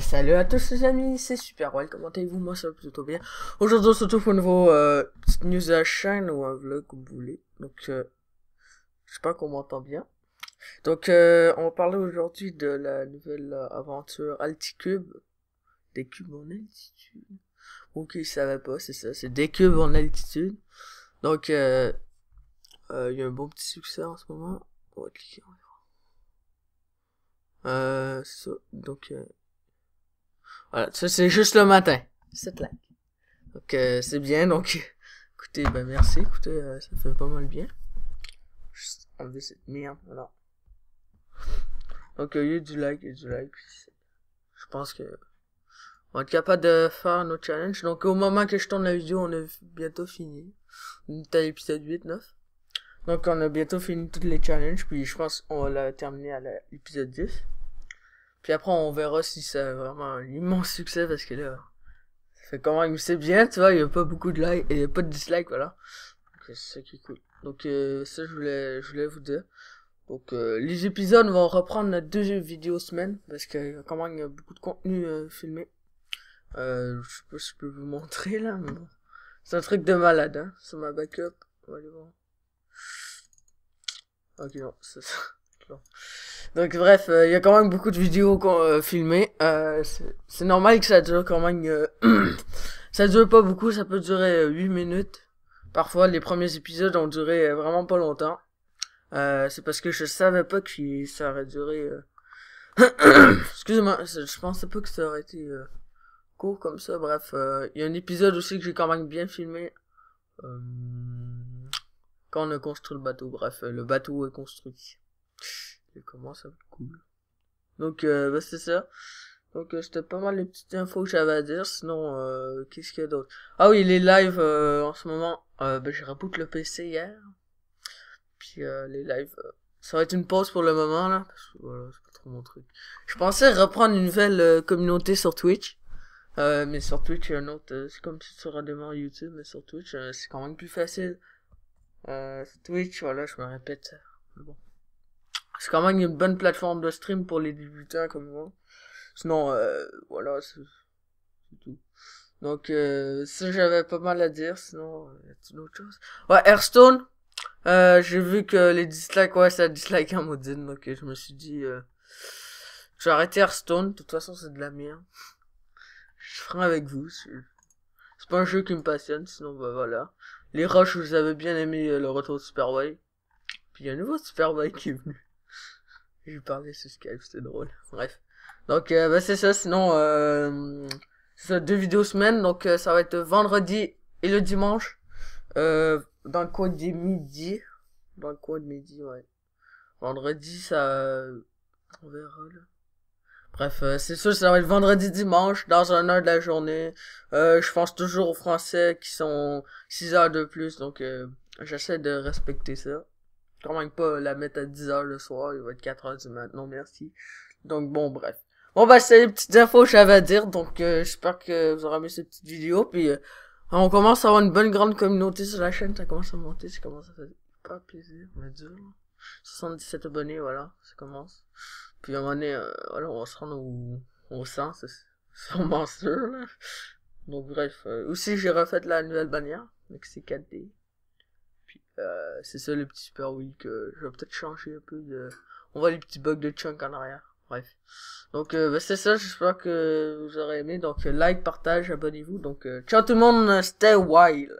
salut à tous les amis, c'est super comment allez-vous Moi ça va plutôt bien. Aujourd'hui on se retrouve pour nouveau euh, petite news à chaîne ou un vlog comme vous voulez. Donc, je sais pas qu'on m'entend bien. Donc, euh, on va parler aujourd'hui de la nouvelle euh, aventure Alticube. Des cubes en altitude. Ok, ça va pas, c'est ça, c'est des cubes en altitude. Donc, il y a un bon petit succès en ce moment. On va cliquer, donc... Voilà, ça c'est juste le matin, c'est euh, bien, donc écoutez, ben merci, écoutez, euh, ça fait pas mal bien. Juste enlever cette merde, voilà. Donc euh, il y a du like, il y a du like, je pense que on va être capable de faire nos challenges. Donc au moment que je tourne la vidéo, on est bientôt fini. On est à l'épisode 8, 9. Donc on a bientôt fini toutes les challenges, puis je pense qu'on va la terminer à l'épisode 10. Puis après, on verra si c'est vraiment un immense succès parce que là, ça fait quand même c'est bien, tu vois. Il n'y a pas beaucoup de likes et pas de dislikes, voilà. Euh, c'est ça qui est cool. Donc, euh, ça, je voulais, je voulais vous dire. Donc, euh, les épisodes vont reprendre la deuxième vidéo semaine parce que il y a beaucoup de contenu filmé. Euh, je sais pas si je peux vous montrer là, mais bon. C'est un truc de malade, hein. C'est ma backup. On va aller voir. Ok, non, c'est ça. Donc bref, euh, il y a quand même beaucoup de vidéos euh, filmées. Euh, c'est normal que ça dure quand même... ça dure pas beaucoup, ça peut durer 8 minutes. Parfois, les premiers épisodes ont duré vraiment pas longtemps. c'est parce que je savais pas que ça aurait duré. Excusez-moi, je pensais pas que ça aurait été court comme ça. Bref, il y a un épisode aussi que j'ai quand même bien filmé. Quand on a construit le bateau, bref, le bateau est construit comment ça va être cool. Donc, euh, bah, c'est ça. Donc, euh, c'était pas mal les petites infos que j'avais à dire. Sinon, euh, qu'est-ce qu'il y a d'autre Ah oui, les lives en ce moment. bah, j'ai reboot le PC hier. Puis, les lives. ça va être une pause pour le moment, là. Parce que voilà, c'est pas trop mon truc. Je pensais reprendre une nouvelle communauté sur Twitch. mais sur Twitch, il y a un autre. c'est comme si tu devant YouTube, mais sur Twitch, c'est quand même plus facile. Euh, Twitch, voilà, je me répète. C'est quand même une bonne plateforme de stream pour les débutants comme moi. Sinon, euh, voilà, c'est tout. Donc, euh, j'avais pas mal à dire. Sinon, euh, y a une autre chose? Ouais, Hearthstone. Euh, j'ai vu que les dislikes, ouais, ça dislike un modine. Donc, je me suis dit, euh, vais arrêter Hearthstone. De toute façon, c'est de la merde. Je ferai avec vous. C'est pas un jeu qui me passionne. Sinon, bah voilà. Les Roches, vous avez bien aimé le retour de Superboy. Puis, il y a un nouveau Superboy qui est venu. Je lui parlais sur Skype, c'était drôle. Bref. Donc, euh, bah, c'est ça. Sinon, euh, ça, deux vidéos semaine. Donc, euh, ça va être vendredi et le dimanche. Euh, dans le coin des midi. Dans le coin de midi, ouais. Vendredi, ça... On verra, Bref, euh, c'est ça, ça va être vendredi, dimanche, dans un heure de la journée. Euh, je pense toujours aux Français qui sont 6 heures de plus, donc j'essaie de respecter ça quand même pas la mettre à 10 h le soir, il va être 4 h du matin, non merci. Donc bon, bref. Bon bah c'est les petites infos que j'avais à dire, donc euh, j'espère que vous aurez aimé cette petite vidéo, puis euh, on commence à avoir une bonne grande communauté sur la chaîne, ça commence à monter, ça commence à faire pas plaisir, mais dur. 77 abonnés, voilà, ça commence. Puis à un moment donné, euh, on va se rendre au, au 100, c'est sûrement sûr, là. Donc bref, aussi j'ai refait la nouvelle bannière, donc c'est 4D. Euh, c'est ça le petit super week que je vais peut-être changer un peu de... On voit les petits bugs de chunk en arrière. Bref. Donc euh, ben, c'est ça, j'espère que vous aurez aimé. Donc like, partage, abonnez-vous. Donc euh, ciao tout le monde, stay wild.